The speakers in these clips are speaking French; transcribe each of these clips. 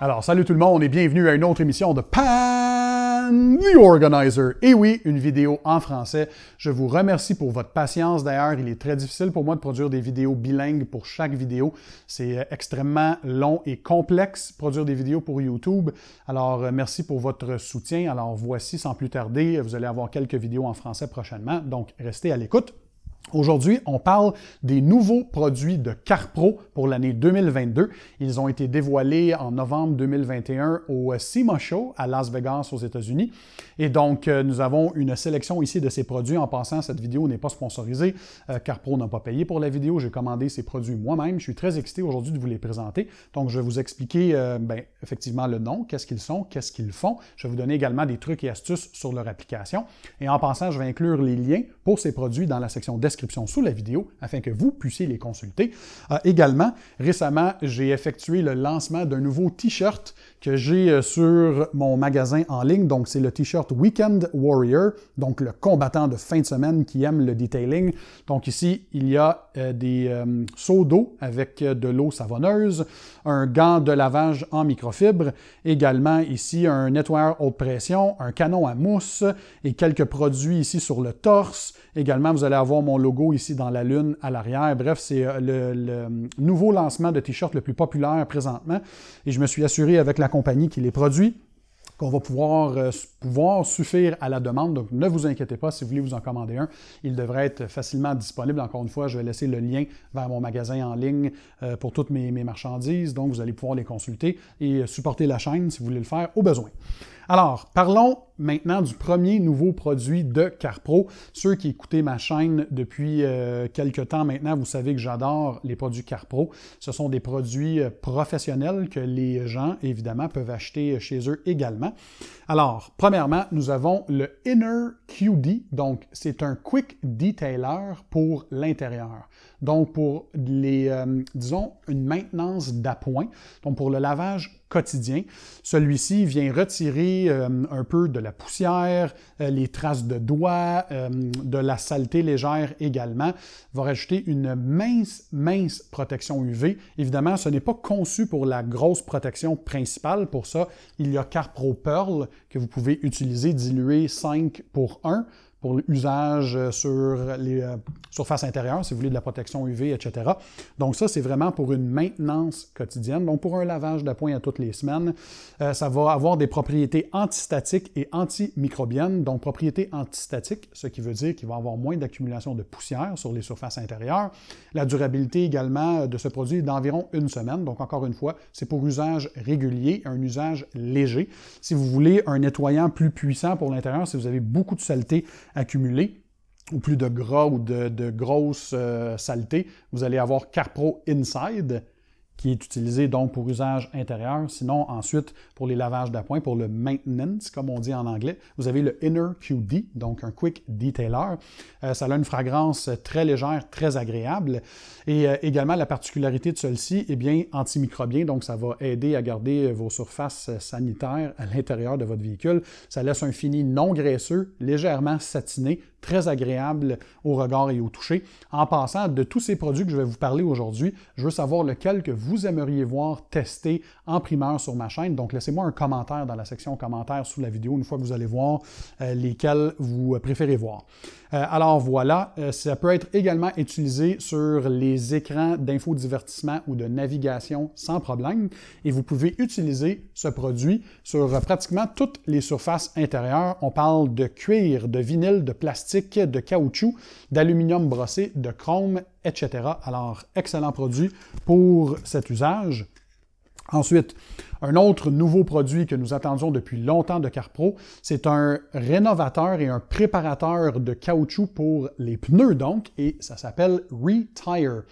Alors, salut tout le monde et bienvenue à une autre émission de Pan the Organizer. Et oui, une vidéo en français. Je vous remercie pour votre patience. D'ailleurs, il est très difficile pour moi de produire des vidéos bilingues pour chaque vidéo. C'est euh, extrêmement long et complexe produire des vidéos pour YouTube. Alors, euh, merci pour votre soutien. Alors, voici sans plus tarder, vous allez avoir quelques vidéos en français prochainement. Donc, restez à l'écoute. Aujourd'hui, on parle des nouveaux produits de CarPro pour l'année 2022. Ils ont été dévoilés en novembre 2021 au SEMA Show à Las Vegas aux États-Unis. Et donc, euh, nous avons une sélection ici de ces produits. En passant, cette vidéo n'est pas sponsorisée. Euh, CarPro n'a pas payé pour la vidéo. J'ai commandé ces produits moi-même. Je suis très excité aujourd'hui de vous les présenter. Donc, je vais vous expliquer euh, ben, effectivement le nom, qu'est-ce qu'ils sont, qu'est-ce qu'ils font. Je vais vous donner également des trucs et astuces sur leur application. Et en passant, je vais inclure les liens pour ces produits dans la section description sous la vidéo afin que vous puissiez les consulter. Euh, également, récemment, j'ai effectué le lancement d'un nouveau t-shirt que j'ai euh, sur mon magasin en ligne. Donc, c'est le t-shirt Weekend Warrior, donc le combattant de fin de semaine qui aime le detailing. Donc, ici, il y a euh, des euh, seaux d'eau avec de l'eau savonneuse, un gant de lavage en microfibre, également ici un nettoyeur haute pression, un canon à mousse et quelques produits ici sur le torse. Également, vous allez avoir mon logo ici dans la lune à l'arrière. Bref, c'est le, le nouveau lancement de t-shirt le plus populaire présentement. Et je me suis assuré avec la compagnie qui les produit, qu'on va pouvoir euh, pouvoir suffire à la demande. Donc, ne vous inquiétez pas, si vous voulez vous en commander un, il devrait être facilement disponible. Encore une fois, je vais laisser le lien vers mon magasin en ligne euh, pour toutes mes, marchandises. Donc, vous allez pouvoir les consulter et supporter la chaîne si vous voulez le faire au besoin. Alors, parlons maintenant du premier nouveau produit de CarPro. Ceux qui écoutaient ma chaîne depuis euh, quelques temps maintenant, vous savez que j'adore les produits CarPro. Ce sont des produits euh, professionnels que les gens, évidemment, peuvent acheter chez eux également. Alors, Premièrement, nous avons le Inner QD, donc c'est un Quick Detailer pour l'intérieur. Donc, pour les, euh, disons, une maintenance d'appoint, donc pour le lavage quotidien, celui-ci vient retirer euh, un peu de la poussière, euh, les traces de doigts, de la saleté légère également, va rajouter une mince, mince protection UV. Évidemment, ce n'est pas conçu pour la grosse protection principale. Pour ça, il y a Carpro Pearl que vous pouvez utiliser diluer 5 pour 1 pour l'usage euh, sur les euh, surfaces intérieures, si vous voulez, de la protection UV, etc. Donc ça, c'est vraiment pour une maintenance quotidienne. Donc pour un lavage d'appoint à toutes les semaines, euh, ça va avoir des propriétés antistatiques et antimicrobiennes. Donc propriétés antistatiques, ce qui veut dire qu'il va avoir moins d'accumulation de poussière sur les surfaces intérieures. La durabilité également de ce produit est d'environ une semaine. Donc encore une fois, c'est pour usage régulier, un usage léger. Si vous voulez un nettoyant plus puissant pour l'intérieur, si vous avez beaucoup de saleté accumulés ou plus de gras ou de, grosses euh, saletés, vous allez avoir Carpro Inside, qui est utilisé donc pour usage intérieur. Sinon, ensuite, pour les lavages d'appoint, pour le maintenance, comme on dit en anglais, vous avez le Inner QD, donc un Quick Detailer. Euh, ça a une fragrance très légère, très agréable. Et euh, également, la particularité de celle ci est eh bien antimicrobien, donc ça va aider à garder vos surfaces sanitaires à l'intérieur de votre véhicule. Ça laisse un fini non graisseux, légèrement satiné, très agréable au regard et au toucher. En passant, de tous ces produits que je vais vous parler aujourd'hui, je veux savoir lequel que vous aimeriez voir tester en primeur sur ma chaîne. Donc, laissez-moi un commentaire dans la section commentaires sous la vidéo une fois que vous allez voir euh, lesquels vous euh, préférez voir. Euh, alors voilà, ça peut être également utilisé sur les écrans d'infodivertissement ou de navigation sans problème et vous pouvez utiliser ce produit sur pratiquement toutes les surfaces intérieures. On parle de cuir, de vinyle, de plastique de caoutchouc, d'aluminium brossé, de chrome, etc. Alors, excellent produit pour cet usage. Ensuite, un autre nouveau produit que nous attendions depuis longtemps de CarPro, c'est un rénovateur et un préparateur de caoutchouc pour les pneus donc, et ça s'appelle Retire.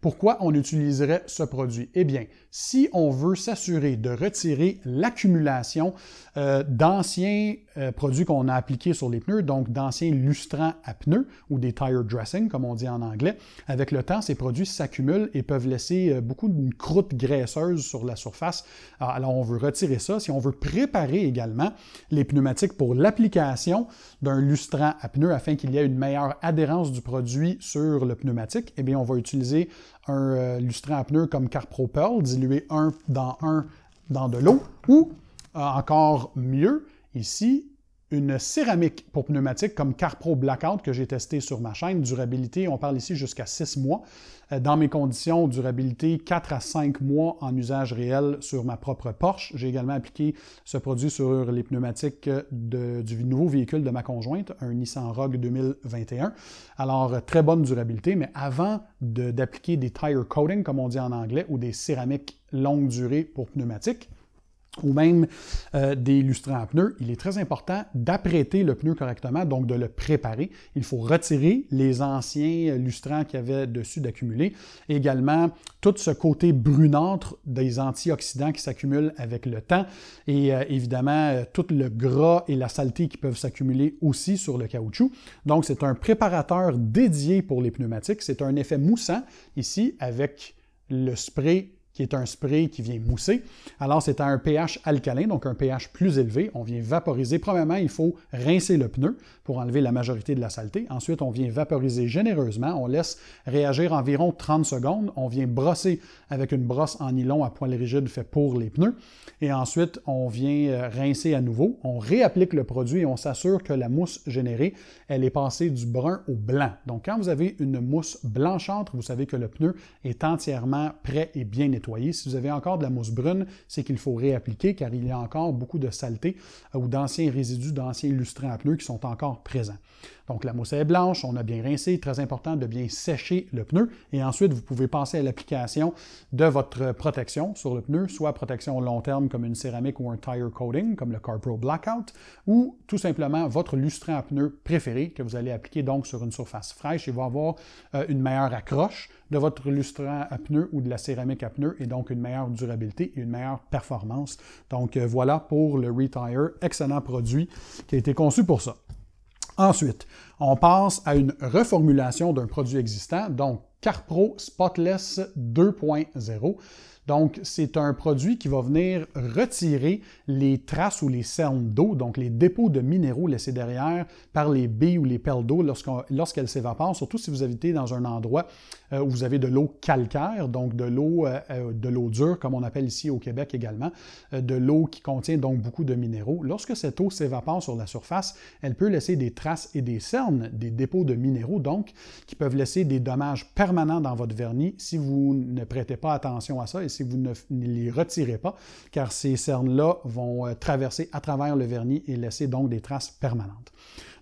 Pourquoi on utiliserait ce produit? Eh bien, si on veut s'assurer de retirer l'accumulation euh, d'anciens euh, produits qu'on a appliqués sur les pneus, donc d'anciens lustrants à pneus ou des tire dressing, comme on dit en anglais, avec le temps, ces produits s'accumulent et peuvent laisser euh, beaucoup d'une croûte graisseuse sur la surface. Ah, alors, on veut retirer ça. Si on veut préparer également les pneumatiques pour l'application d'un lustrant à pneus afin qu'il y ait une meilleure adhérence du produit sur le pneumatique, eh bien, on va utiliser un euh, à pneus comme Carpro dilué un dans un dans de l'eau, ou euh, encore mieux, ici, une céramique pour pneumatique comme CarPro Blackout que j'ai testé sur ma chaîne. Durabilité, on parle ici jusqu'à 6 mois. Euh, dans mes conditions, durabilité 4 à 5 mois en usage réel sur ma propre Porsche. J'ai également appliqué ce produit sur les pneumatiques du nouveau véhicule de ma conjointe, un Nissan Rogue 2021. Alors, très bonne durabilité, mais avant d'appliquer des tire coating, comme on dit en anglais, ou des céramiques longue durée pour pneumatiques, ou même euh, des lustrants à pneus, il est très important d'apprêter le pneu correctement, donc de le préparer. Il faut retirer les anciens lustrants qu'il y avait dessus d'accumuler. Également, tout ce côté brunâtre des antioxydants qui s'accumulent avec le temps et euh, évidemment euh, tout le gras et la saleté qui peuvent s'accumuler aussi sur le caoutchouc. Donc, c'est un préparateur dédié pour les pneumatiques. C'est un effet moussant ici avec le spray qui est un spray qui vient mousser. Alors, c'est à un pH alcalin, donc un pH plus élevé. On vient vaporiser. Premièrement, il faut rincer le pneu pour enlever la majorité de la saleté. Ensuite, on vient vaporiser généreusement. On laisse réagir environ 30 secondes. On vient brosser avec une brosse en nylon à poils rigides fait pour les pneus. Et ensuite, on vient euh, rincer à nouveau, on réapplique le produit et on s'assure que la mousse générée, elle est passée du brun au blanc. Donc quand vous avez une mousse blanchâtre, vous savez que le pneu est entièrement prêt et bien nettoyé. Si vous avez encore de la mousse brune, c'est qu'il faut réappliquer car il y a encore beaucoup de saleté euh, ou d'anciens résidus, d'anciens lustrants à pneus qui sont encore présents. Donc la mousse est blanche, on a bien rincé, très important de bien sécher le pneu et ensuite vous pouvez passer à l'application de votre protection sur le pneu, soit protection long terme comme une céramique ou un tire coating comme le CarPro Blackout ou tout simplement votre lustrant à pneu préféré que vous allez appliquer donc sur une surface fraîche et va avoir euh, une meilleure accroche de votre lustrant à pneu ou de la céramique à pneu et donc une meilleure durabilité et une meilleure performance. Donc euh, voilà pour le Retire, excellent produit qui a été conçu pour ça. Ensuite, on passe à une reformulation d'un produit existant, donc CarPro Spotless 2.0. Donc, c'est un produit qui va venir retirer les traces ou les cernes d'eau, donc les dépôts de minéraux laissés derrière par les baies ou les pelles d'eau lorsqu'elles s'évaporent, surtout si vous habitez dans un endroit euh, vous avez de l'eau calcaire, donc de l'eau euh, euh, de l'eau dure, comme on appelle ici au Québec également, euh, de l'eau qui contient donc beaucoup de minéraux. Lorsque cette eau s'évapore sur la surface, elle peut laisser des traces et des cernes, des dépôts de minéraux donc, qui peuvent laisser des dommages permanents dans votre vernis si vous ne prêtez pas attention à ça et si vous ne les retirez pas, car ces cernes-là vont traverser à travers le vernis et laisser donc des traces permanentes.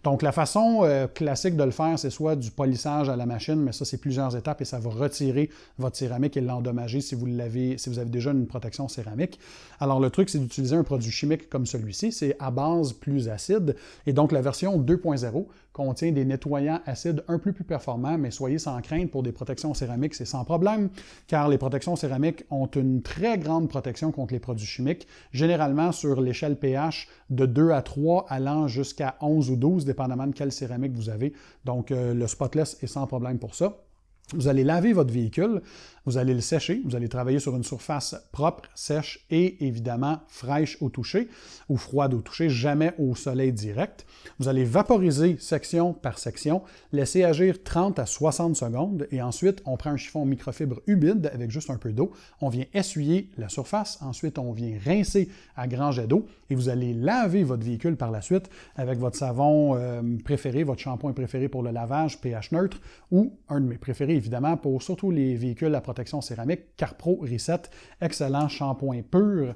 Donc, la façon euh, classique de le faire, c'est soit du polissage à la machine, mais ça, c'est plusieurs étapes et ça va retirer votre céramique et l'endommager si vous l'avez, si vous avez déjà une protection céramique. Alors, le truc, c'est d'utiliser un produit chimique comme celui-ci. C'est à base plus acide. Et donc, la version 2.0 contient des nettoyants acides un peu plus performants, mais soyez sans crainte pour des protections céramiques, c'est sans problème, car les protections céramiques ont une très grande protection contre les produits chimiques, généralement sur l'échelle pH de 2 à 3 allant jusqu'à 11 ou 12 dépendamment de quelle céramique vous avez. Donc, le spotless est sans problème pour ça. Vous allez laver votre véhicule, vous allez le sécher, vous allez travailler sur une surface propre, sèche et évidemment fraîche au toucher ou froide au toucher, jamais au soleil direct. Vous allez vaporiser section par section, laisser agir 30 à 60 secondes et ensuite on prend un chiffon microfibre humide avec juste un peu d'eau, on vient essuyer la surface, ensuite on vient rincer à grand jet d'eau et vous allez laver votre véhicule par la suite avec votre savon euh, préféré, votre shampoing préféré pour le lavage, pH neutre ou un de mes préférés évidemment, pour surtout les véhicules à protection céramique, Carpro Reset, excellent shampoing pur.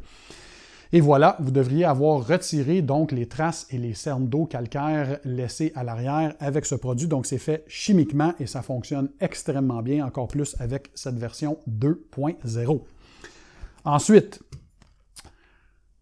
Et voilà, vous devriez avoir retiré donc les traces et les cernes d'eau calcaire laissées à l'arrière avec ce produit. Donc c'est fait chimiquement et ça fonctionne extrêmement bien, encore plus avec cette version 2.0. Ensuite,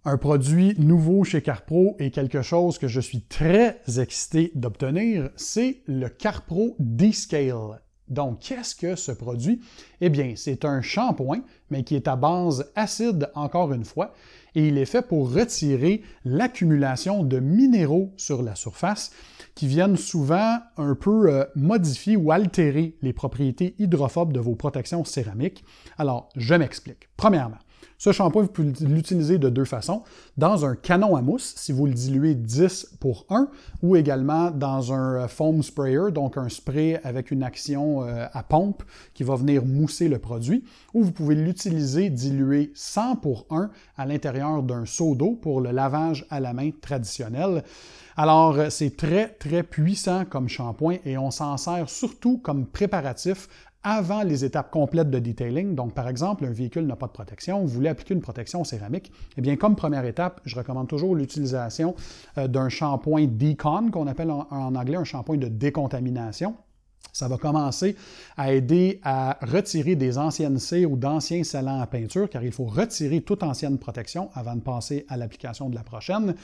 un produit nouveau chez CarPro et quelque chose que je suis très excité d'obtenir, c'est le CarPro D-Scale. Donc, qu'est-ce que ce produit? Eh bien, c'est un shampoing, mais qui est à base acide, encore une fois, et il est fait pour retirer l'accumulation de minéraux sur la surface qui viennent souvent un peu euh, modifier ou altérer les propriétés hydrophobes de vos protections céramiques. Alors, je m'explique. Premièrement, ce shampoing, vous pouvez l'utiliser de deux façons. Dans un canon à mousse, si vous le diluez 10 pour 1, ou également dans un euh, foam sprayer, donc un spray avec une action euh, à pompe qui va venir mousser le produit, ou vous pouvez l'utiliser dilué 100 pour 1 à l'intérieur d'un seau d'eau pour le lavage à la main traditionnel. Alors, euh, c'est très, très puissant comme shampoing et on s'en sert surtout comme préparatif avant les étapes complètes de detailing. Donc, par exemple, un véhicule n'a pas de protection, vous voulez appliquer une protection céramique. Eh bien, comme première étape, je recommande toujours l'utilisation euh, d'un shampoing decon, qu'on appelle en, en anglais un shampoing de décontamination ça va commencer à aider à retirer des anciennes C ou d'anciens salants à peinture, car il faut retirer toute ancienne protection avant de passer à l'application de la prochaine.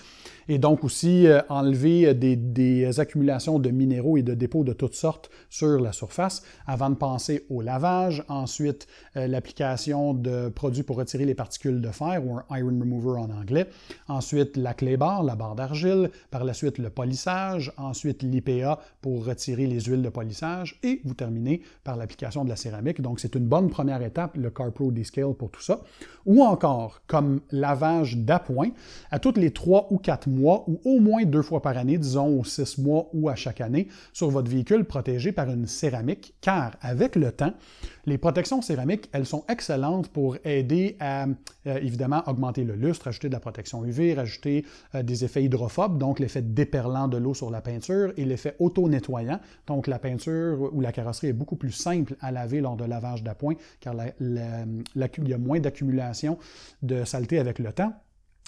Et donc aussi euh, enlever des, accumulations de minéraux et de dépôts de toutes sortes sur la surface avant de penser au lavage. Ensuite, euh, l'application de produits pour retirer les particules de fer ou un iron remover en anglais. Ensuite, la clé barre, la barre d'argile. Par la suite, le polissage. Ensuite, l'IPA pour retirer les huiles de polissage et vous terminez par l'application de la céramique. Donc, c'est une bonne première étape, le CarPro Descale pour tout ça. Ou encore, comme lavage d'appoint, à toutes les trois ou quatre mois ou au moins deux fois par année, disons aux six mois ou à chaque année, sur votre véhicule protégé par une céramique, car avec le temps, les protections céramiques, elles sont excellentes pour aider à, euh, évidemment, augmenter le lustre, ajouter de la protection UV, rajouter euh, des effets hydrophobes, donc l'effet déperlant de l'eau sur la peinture et l'effet auto-nettoyant, donc la peinture où la carrosserie est beaucoup plus simple à laver lors de lavage d'appoint, car il y a moins d'accumulation de saleté avec le temps.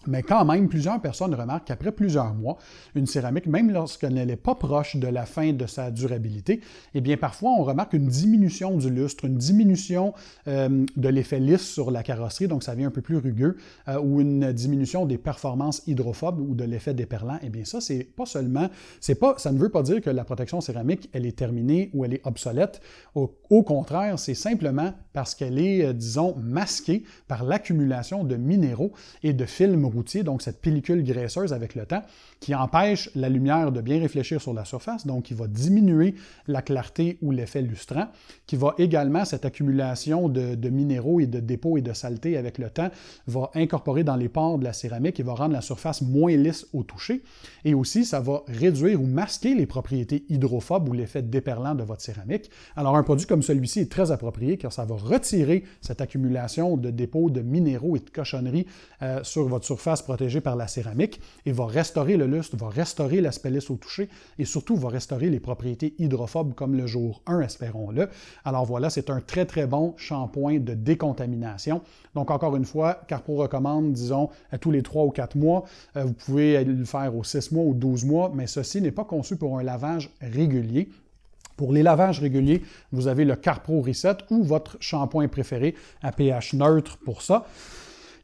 Mais quand même, plusieurs personnes remarquent qu'après plusieurs mois, une céramique, même lorsqu'elle n'est pas proche de la fin de sa durabilité, eh bien parfois on remarque une diminution du lustre, une diminution euh, de l'effet lisse sur la carrosserie, donc ça vient un peu plus rugueux, euh, ou une diminution des performances hydrophobes ou de l'effet déperlant. Eh bien ça, c'est pas seulement, c'est pas, ça ne veut pas dire que la protection céramique elle est terminée ou elle est obsolète. Au, contraire, c'est simplement parce qu'elle est, euh, disons, masquée par l'accumulation de minéraux et de films routier, donc cette pellicule graisseuse avec le temps, qui empêche la lumière de bien réfléchir sur la surface, donc qui va diminuer la clarté ou l'effet lustrant, qui va également, cette accumulation de, minéraux et de dépôts et de saleté avec le temps, va incorporer dans les pores de la céramique et va rendre la surface moins lisse au toucher. Et aussi, ça va réduire ou masquer les propriétés hydrophobes ou l'effet déperlant de votre céramique. Alors, un produit comme celui-ci est très approprié car ça va retirer cette accumulation de dépôts de minéraux et de cochonneries euh, sur votre surface protégée par la céramique et va restaurer le lustre, va restaurer l'aspect lisse au toucher et surtout va restaurer les propriétés hydrophobes comme le jour 1, espérons-le. Alors voilà, c'est un très très bon shampoing de décontamination. Donc encore une fois, Carpro recommande, disons, à tous les 3 ou 4 mois. Euh, vous pouvez le faire aux 6 mois ou 12 mois, mais ceci n'est pas conçu pour un lavage régulier. Pour les lavages réguliers, vous avez le Carpro Reset ou votre shampoing préféré à pH neutre pour ça.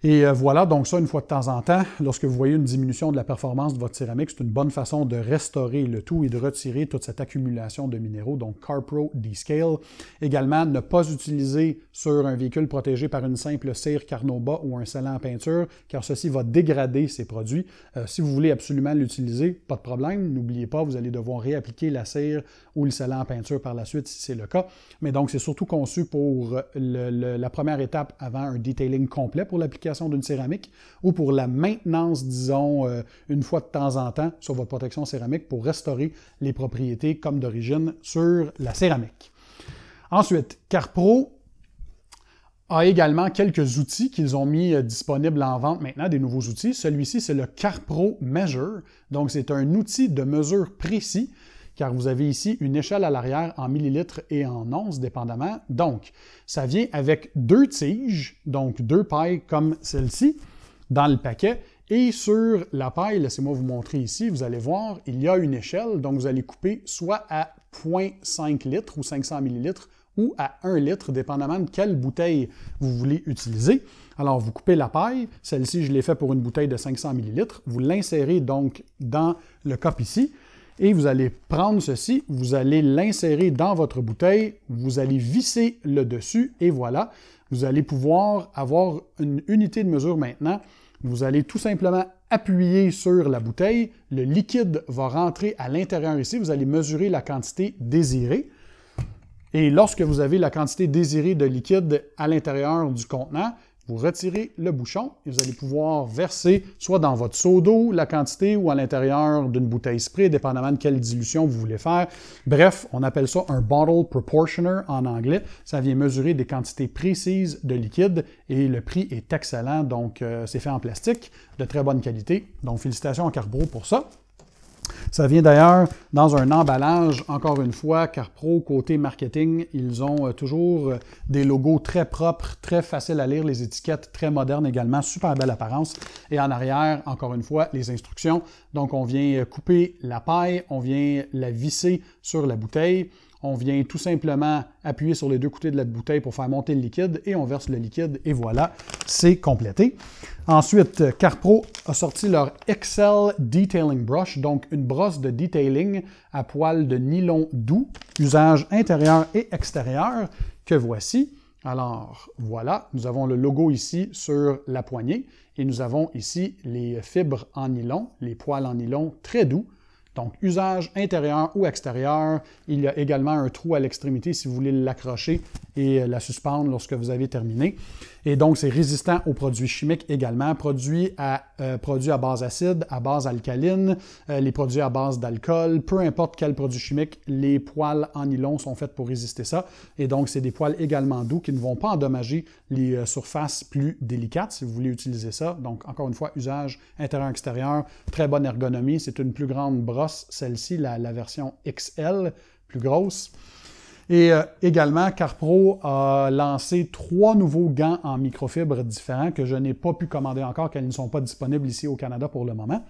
Et euh, voilà, donc ça, une fois de temps en temps, lorsque vous voyez une diminution de la performance de votre céramique, c'est une bonne façon de restaurer le tout et de retirer toute cette accumulation de minéraux, donc CarPro Descale Également, ne pas utiliser sur un véhicule protégé par une simple cire Carnauba ou un scellant en peinture, car ceci va dégrader ces produits. Euh, si vous voulez absolument l'utiliser, pas de problème. N'oubliez pas, vous allez devoir réappliquer la cire ou le scellant en peinture par la suite si c'est le cas. Mais donc, c'est surtout conçu pour la première étape avant un detailing complet pour l'application d'une céramique ou pour la maintenance, disons, euh, une fois de temps en temps sur votre protection céramique pour restaurer les propriétés comme d'origine sur la céramique. Ensuite, CarPro a également quelques outils qu'ils ont mis euh, disponibles en vente maintenant, des nouveaux outils. Celui-ci, c'est le CarPro Measure. Donc, c'est un outil de mesure précis car vous avez ici une échelle à l'arrière en millilitres et en onces, dépendamment. Donc, ça vient avec deux tiges, donc deux pailles comme celle-ci, dans le paquet. Et sur la paille, laissez-moi vous montrer ici, vous allez voir, il y a une échelle, donc vous allez couper soit à 0.5 litres ou 500 millilitres ou à 1 litre, dépendamment de quelle bouteille vous voulez utiliser. Alors, vous coupez la paille. Celle-ci, je l'ai fait pour une bouteille de 500 millilitres. Vous l'insérez donc dans le cop ici et vous allez prendre ceci, vous allez l'insérer dans votre bouteille, vous allez visser le dessus et voilà, vous allez pouvoir avoir une unité de mesure maintenant. Vous allez tout simplement appuyer sur la bouteille, le liquide va rentrer à l'intérieur ici, vous allez mesurer la quantité désirée. Et lorsque vous avez la quantité désirée de liquide à l'intérieur du contenant, vous retirez le bouchon et vous allez pouvoir verser soit dans votre seau d'eau la quantité ou à l'intérieur d'une bouteille spray, dépendamment de quelle dilution vous voulez faire. Bref, on appelle ça un bottle proportioner en anglais. Ça vient mesurer des quantités précises de liquide et le prix est excellent. Donc, euh, c'est fait en plastique de très bonne qualité. Donc, félicitations à Carbro pour ça. Ça vient d'ailleurs dans un emballage, encore une fois, car Pro, côté marketing, ils ont euh, toujours euh, des logos très propres, très faciles à lire, les étiquettes très modernes également, super belle apparence. Et en arrière, encore une fois, les instructions. Donc, on vient euh, couper la paille, on vient la visser sur la bouteille on vient tout simplement appuyer sur les deux côtés de la bouteille pour faire monter le liquide et on verse le liquide et voilà, c'est complété. Ensuite, Carpro a sorti leur Excel Detailing Brush, donc une brosse de detailing à poils de nylon doux, usage intérieur et extérieur, que voici. Alors voilà, nous avons le logo ici sur la poignée et nous avons ici les fibres en nylon, les poils en nylon très doux donc, usage intérieur ou extérieur. Il y a également un trou à l'extrémité si vous voulez l'accrocher et la suspendre lorsque vous avez terminé. Et donc, c'est résistant aux produits chimiques également, produits à, euh, à base acide, à base alcaline, euh, les produits à base d'alcool, peu importe quel produit chimique, les poils en nylon sont faits pour résister ça. Et donc, c'est des poils également doux qui ne vont pas endommager les euh, surfaces plus délicates si vous voulez utiliser ça. Donc, encore une fois, usage intérieur-extérieur, très bonne ergonomie. C'est une plus grande brosse, celle-ci, la version XL, plus grosse. Et euh, également, Carpro a lancé trois nouveaux gants en microfibre différents que je n'ai pas pu commander encore, qu'elles ne sont pas disponibles ici au Canada pour le moment.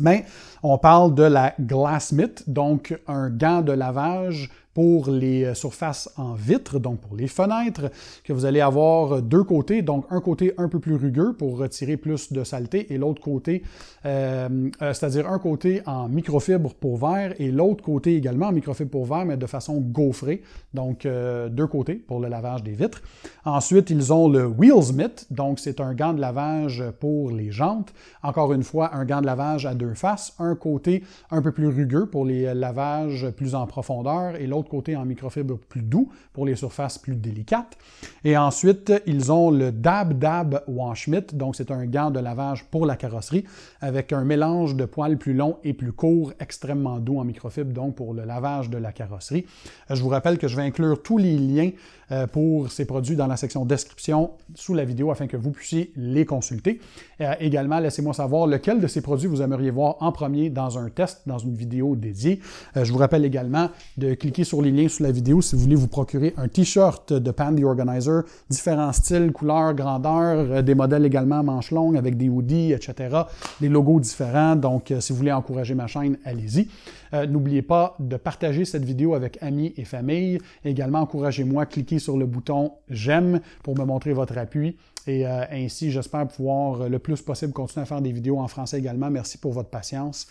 Mais on parle de la Glassmith, donc un gant de lavage pour les euh, surfaces en vitre, donc pour les fenêtres, que vous allez avoir euh, deux côtés, donc un côté un peu plus rugueux pour retirer plus de saleté et l'autre côté, euh, c'est-à-dire un côté en microfibre pour verre et l'autre côté également en microfibre pour verre, mais de façon gaufrée, donc deux côtés pour le lavage des vitres. Ensuite, ils ont le Wheelsmith, donc c'est un gant de lavage pour les jantes. Encore une fois, un gant de lavage à deux faces, un côté un peu plus rugueux pour les lavages plus en profondeur et l'autre côté en microfibre plus doux pour les surfaces plus délicates. Et ensuite, ils ont le Dab Dab Washmitt, donc c'est un gant de lavage pour la carrosserie avec un mélange de poils plus longs et plus courts, extrêmement doux en microfibre, donc pour le lavage de la carrosserie. Euh, je vous rappelle que je vais inclure tous les liens euh, pour ces produits dans la section description sous la vidéo afin que vous puissiez les consulter. Euh, également, laissez-moi savoir lequel de ces produits vous aimeriez voir en premier dans un test, dans une vidéo dédiée. je vous rappelle également de cliquer sur les liens sous la vidéo si vous voulez vous procurer un t-shirt de Pan the Organizer, différents styles, couleurs, grandeurs, euh, des modèles également à manches longues avec des hoodies, etc. Des logos différents. Donc, euh, si vous voulez encourager ma chaîne, allez-y. Euh, n'oubliez pas de partager cette vidéo avec amis et famille. Également, encouragez-moi, cliquez sur le bouton j'aime pour me montrer votre appui. Et ainsi, j'espère pouvoir le plus possible continuer à faire des vidéos en français également. Merci pour votre patience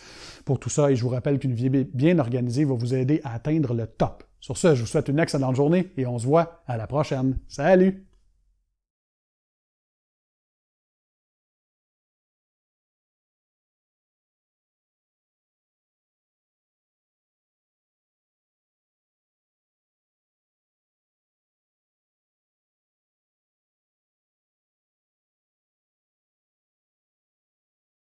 pour tout ça. Et je vous rappelle qu'une vie bien organisée va vous aider à atteindre le top sur ce, je vous souhaite une excellente journée et on se voit à la prochaine. Salut!